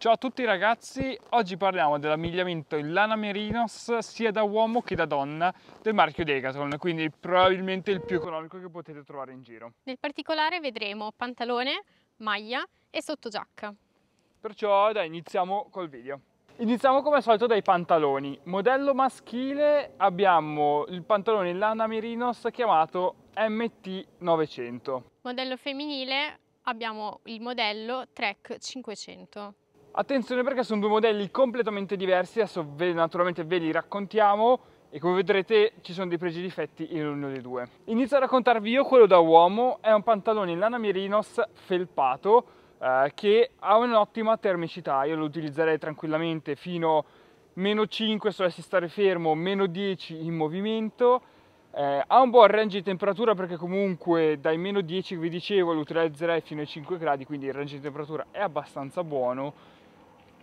Ciao a tutti ragazzi, oggi parliamo dell'amigliamento in lana merinos sia da uomo che da donna del marchio Decathlon, quindi probabilmente il più economico che potete trovare in giro. Nel particolare vedremo pantalone, maglia e sottogiacca. Perciò dai, iniziamo col video. Iniziamo come al solito dai pantaloni. Modello maschile abbiamo il pantalone in lana merinos chiamato MT900. Modello femminile abbiamo il modello Trek 500. Attenzione perché sono due modelli completamente diversi, adesso ve, naturalmente ve li raccontiamo e come vedrete ci sono dei pregi e difetti in ognuno dei due. Inizio a raccontarvi io quello da uomo, è un pantalone in lana merinos felpato eh, che ha un'ottima termicità, io lo utilizzerei tranquillamente fino a meno 5 se dovessi stare fermo, meno 10 in movimento, eh, ha un buon range di temperatura perché comunque dai meno 10 che vi dicevo lo utilizzerei fino ai 5 gradi, quindi il range di temperatura è abbastanza buono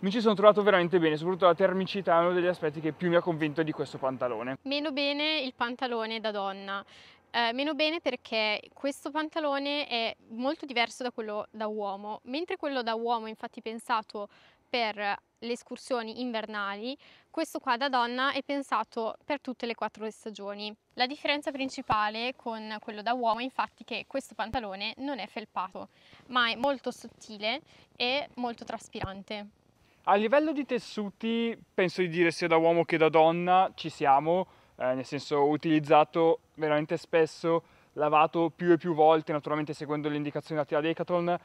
mi ci sono trovato veramente bene, soprattutto la termicità è uno degli aspetti che più mi ha convinto di questo pantalone. Meno bene il pantalone da donna. Eh, meno bene perché questo pantalone è molto diverso da quello da uomo, mentre quello da uomo è infatti pensato per le escursioni invernali, questo qua da donna è pensato per tutte le quattro stagioni. La differenza principale con quello da uomo è infatti che questo pantalone non è felpato, ma è molto sottile e molto traspirante. A livello di tessuti, penso di dire sia da uomo che da donna, ci siamo, eh, nel senso ho utilizzato veramente spesso, lavato più e più volte, naturalmente seguendo le indicazioni date da Decathlon, eh,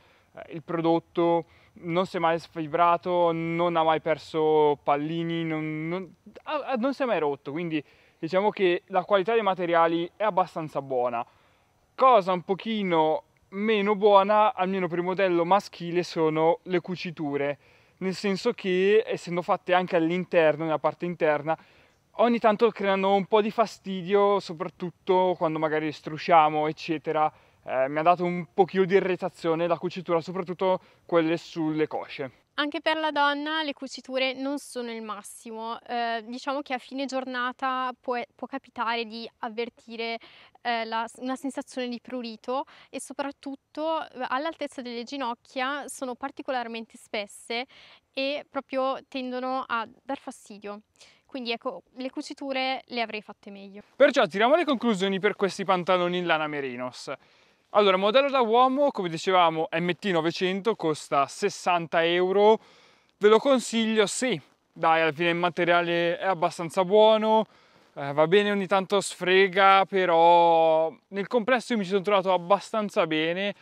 il prodotto non si è mai sfibrato, non ha mai perso pallini, non, non, ah, non si è mai rotto, quindi diciamo che la qualità dei materiali è abbastanza buona. Cosa un pochino meno buona, almeno per il modello maschile, sono le cuciture nel senso che essendo fatte anche all'interno, nella parte interna, ogni tanto creano un po' di fastidio, soprattutto quando magari strusciamo, eccetera. Eh, mi ha dato un pochino di irritazione la cucitura, soprattutto quelle sulle cosce. Anche per la donna le cuciture non sono il massimo, eh, diciamo che a fine giornata può, può capitare di avvertire eh, la, una sensazione di prurito e soprattutto eh, all'altezza delle ginocchia sono particolarmente spesse e proprio tendono a dar fastidio. Quindi ecco, le cuciture le avrei fatte meglio. Perciò tiriamo le conclusioni per questi pantaloni in lana merinos. Allora, modello da uomo, come dicevamo, MT900 costa 60 euro. Ve lo consiglio, sì, dai, alla fine il materiale è abbastanza buono, eh, va bene ogni tanto sfrega, però nel complesso mi ci sono trovato abbastanza bene.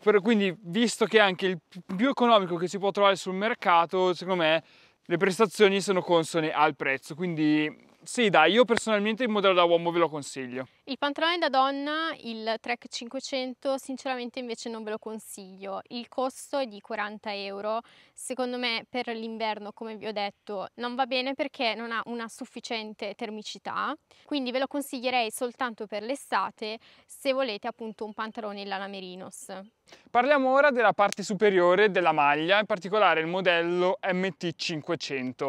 Per, quindi, visto che è anche il più economico che si può trovare sul mercato, secondo me le prestazioni sono consone al prezzo. Quindi sì, dai, io personalmente il modello da uomo ve lo consiglio. Il pantalone da donna, il Trek 500, sinceramente invece non ve lo consiglio. Il costo è di 40 euro. Secondo me per l'inverno, come vi ho detto, non va bene perché non ha una sufficiente termicità. Quindi ve lo consiglierei soltanto per l'estate se volete appunto un pantalone in lana merinos. Parliamo ora della parte superiore della maglia, in particolare il modello MT500.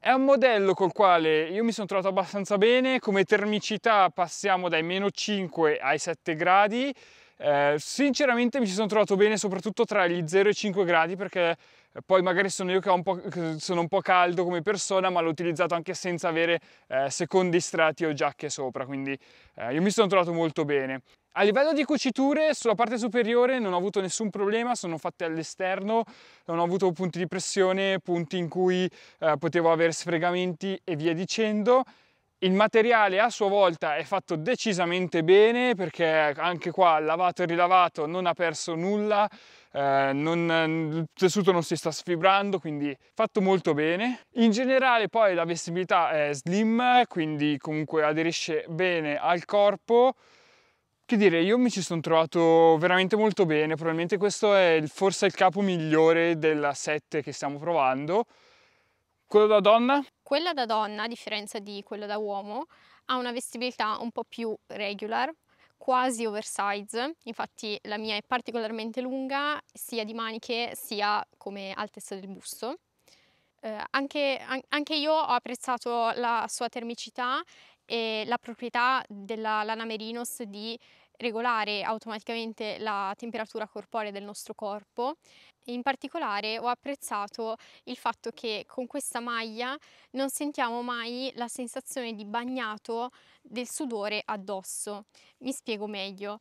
È un modello col quale io mi sono trovato abbastanza bene, come termicità passiamo dai meno 5 ai 7 gradi, eh, sinceramente mi ci sono trovato bene soprattutto tra gli 0 e i 5 gradi perché eh, poi magari sono io che un sono un po' caldo come persona ma l'ho utilizzato anche senza avere eh, secondi strati o giacche sopra quindi eh, io mi sono trovato molto bene a livello di cuciture sulla parte superiore non ho avuto nessun problema, sono fatte all'esterno, non ho avuto punti di pressione, punti in cui eh, potevo avere sfregamenti e via dicendo. Il materiale a sua volta è fatto decisamente bene perché anche qua lavato e rilavato non ha perso nulla, eh, non, il tessuto non si sta sfibrando quindi fatto molto bene. In generale poi la vestibilità è slim quindi comunque aderisce bene al corpo, che dire, io mi ci sono trovato veramente molto bene, probabilmente questo è il, forse il capo migliore della sette che stiamo provando. Quello da donna? Quella da donna, a differenza di quello da uomo, ha una vestibilità un po' più regular, quasi oversize, infatti la mia è particolarmente lunga sia di maniche sia come altezza del busto. Eh, anche, an- anche io ho apprezzato la sua termicità eh, la proprietà della lana merinos di regolare automaticamente la temperatura corporea del nostro corpo. In particolare ho apprezzato il fatto che con questa maglia non sentiamo mai la sensazione di bagnato del sudore addosso. Mi spiego meglio.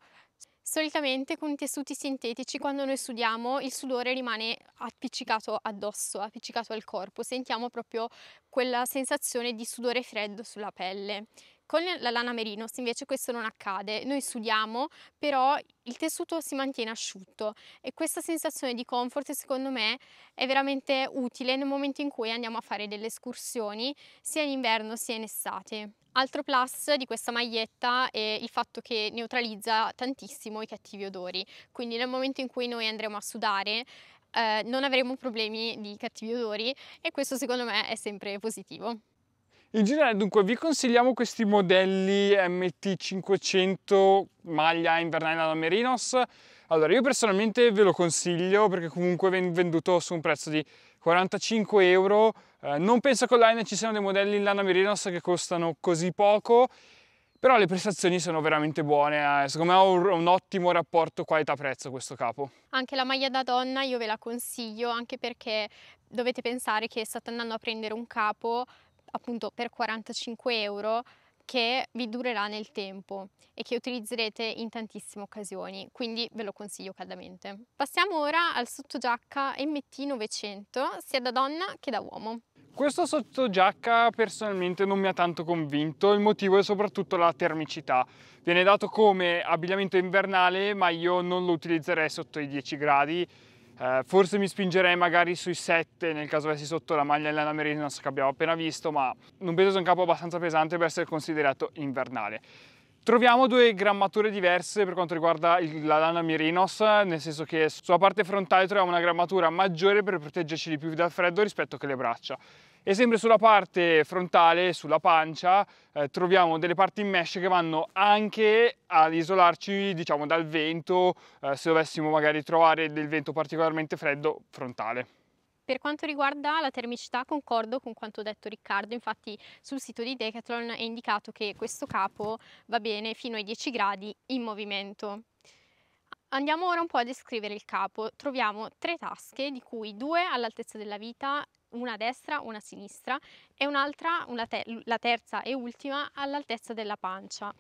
Solitamente con tessuti sintetici quando noi sudiamo il sudore rimane appiccicato addosso, appiccicato al corpo, sentiamo proprio quella sensazione di sudore freddo sulla pelle. Con la lana merinos invece questo non accade, noi sudiamo però il tessuto si mantiene asciutto e questa sensazione di comfort secondo me è veramente utile nel momento in cui andiamo a fare delle escursioni sia in inverno sia in estate. Altro plus di questa maglietta è il fatto che neutralizza tantissimo i cattivi odori, quindi nel momento in cui noi andremo a sudare eh, non avremo problemi di cattivi odori e questo secondo me è sempre positivo. In generale dunque vi consigliamo questi modelli MT500 maglia invernale da Merinos. Allora io personalmente ve lo consiglio perché comunque viene venduto su un prezzo di 45 euro. Eh, non penso che online ci siano dei modelli in lana Merinos che costano così poco però le prestazioni sono veramente buone, eh. secondo me ha un, un ottimo rapporto qualità-prezzo questo capo. Anche la maglia da donna io ve la consiglio anche perché dovete pensare che state andando a prendere un capo appunto per 45 euro che vi durerà nel tempo e che utilizzerete in tantissime occasioni, quindi ve lo consiglio caldamente. Passiamo ora al sottogiacca MT 900, sia da donna che da uomo. Questo sottogiacca personalmente non mi ha tanto convinto, il motivo è soprattutto la termicità. Viene dato come abbigliamento invernale, ma io non lo utilizzerei sotto i 10 gradi eh, forse mi spingerei magari sui 7 nel caso avessi sotto la maglia Elena Merinos che abbiamo appena visto, ma non penso sia un capo abbastanza pesante per essere considerato invernale. Troviamo due grammature diverse per quanto riguarda il, la lana Mirinos, nel senso che sulla parte frontale troviamo una grammatura maggiore per proteggerci di più dal freddo rispetto che le braccia. E sempre sulla parte frontale, sulla pancia, eh, troviamo delle parti in mesh che vanno anche ad isolarci diciamo, dal vento, eh, se dovessimo magari trovare del vento particolarmente freddo frontale. Per quanto riguarda la termicità concordo con quanto detto Riccardo, infatti sul sito di Decathlon è indicato che questo capo va bene fino ai 10 gradi in movimento. Andiamo ora un po' a descrivere il capo. Troviamo tre tasche, di cui due all'altezza della vita, una a destra, una a sinistra e un'altra, una te la terza e ultima, all'altezza della pancia.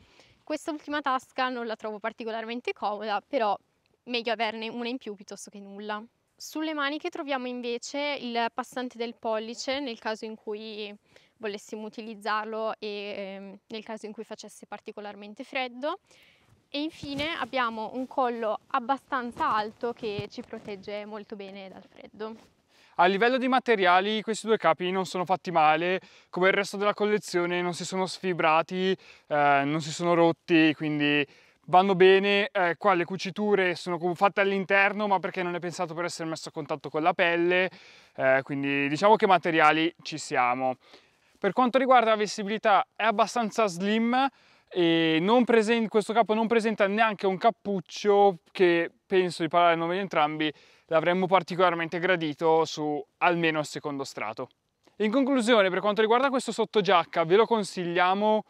Questa ultima tasca non la trovo particolarmente comoda, però meglio averne una in più piuttosto che nulla. Sulle maniche troviamo invece il passante del pollice nel caso in cui volessimo utilizzarlo e ehm, nel caso in cui facesse particolarmente freddo e infine abbiamo un collo abbastanza alto che ci protegge molto bene dal freddo. A livello di materiali questi due capi non sono fatti male, come il resto della collezione non si sono sfibrati, eh, non si sono rotti, quindi vanno bene, eh, qua le cuciture sono fatte all'interno ma perché non è pensato per essere messo a contatto con la pelle, eh, quindi diciamo che materiali ci siamo. Per quanto riguarda la vestibilità è abbastanza slim, e in questo capo non presenta neanche un cappuccio che penso di parlare a nome di entrambi l'avremmo particolarmente gradito su almeno il secondo strato. In conclusione per quanto riguarda questo sottogiacca ve lo consigliamo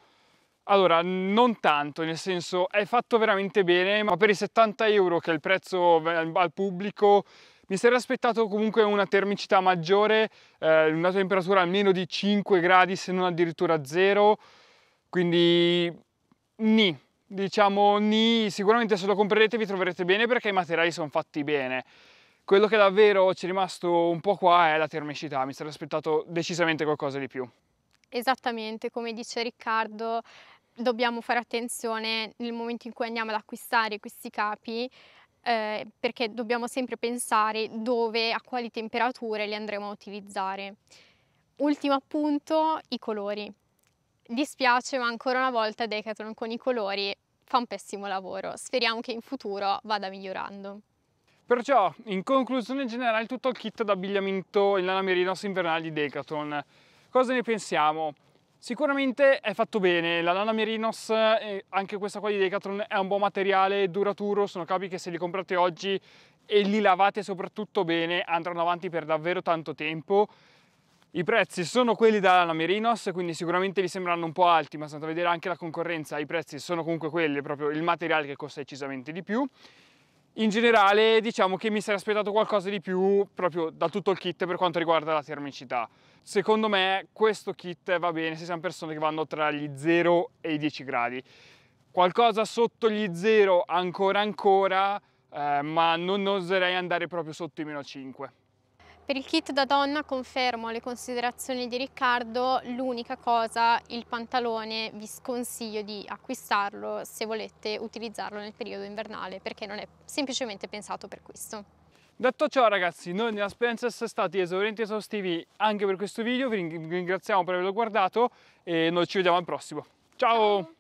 allora, non tanto, nel senso è fatto veramente bene, ma per i 70 euro che è il prezzo al pubblico mi sarei aspettato comunque una termicità maggiore, eh, una temperatura almeno di 5 gradi se non addirittura 0, quindi ni, diciamo ni, sicuramente se lo comprerete vi troverete bene perché i materiali sono fatti bene. Quello che davvero ci è rimasto un po' qua è la termicità, mi sarei aspettato decisamente qualcosa di più. Esattamente, come dice Riccardo, dobbiamo fare attenzione nel momento in cui andiamo ad acquistare questi capi eh, perché dobbiamo sempre pensare dove, a quali temperature li andremo a utilizzare. Ultimo appunto, i colori. Dispiace, ma ancora una volta Decathlon con i colori fa un pessimo lavoro. Speriamo che in futuro vada migliorando. Perciò, in conclusione generale, tutto il kit d'abbigliamento in lana merino invernale di Decathlon. Cosa ne pensiamo? Sicuramente è fatto bene, la lana Merinos eh, anche questa qua di Decathlon è un buon materiale, duraturo, sono capi che se li comprate oggi e li lavate soprattutto bene andranno avanti per davvero tanto tempo. I prezzi sono quelli della lana Merinos, quindi sicuramente vi sembrano un po' alti, ma se andate a vedere anche la concorrenza, i prezzi sono comunque quelli, proprio il materiale che costa decisamente di più. In generale diciamo che mi sarei aspettato qualcosa di più proprio da tutto il kit per quanto riguarda la termicità. Secondo me questo kit va bene se siamo persone che vanno tra gli 0 e i 10 gradi. Qualcosa sotto gli 0 ancora ancora, eh, ma non oserei andare proprio sotto i meno 5. Per il kit da donna confermo le considerazioni di Riccardo, l'unica cosa, il pantalone, vi sconsiglio di acquistarlo se volete utilizzarlo nel periodo invernale perché non è semplicemente pensato per questo. Detto ciò ragazzi, noi nella Spencer siamo stati esaurienti esaustivi anche per questo video, vi ringraziamo per averlo guardato e noi ci vediamo al prossimo. Ciao. Ciao.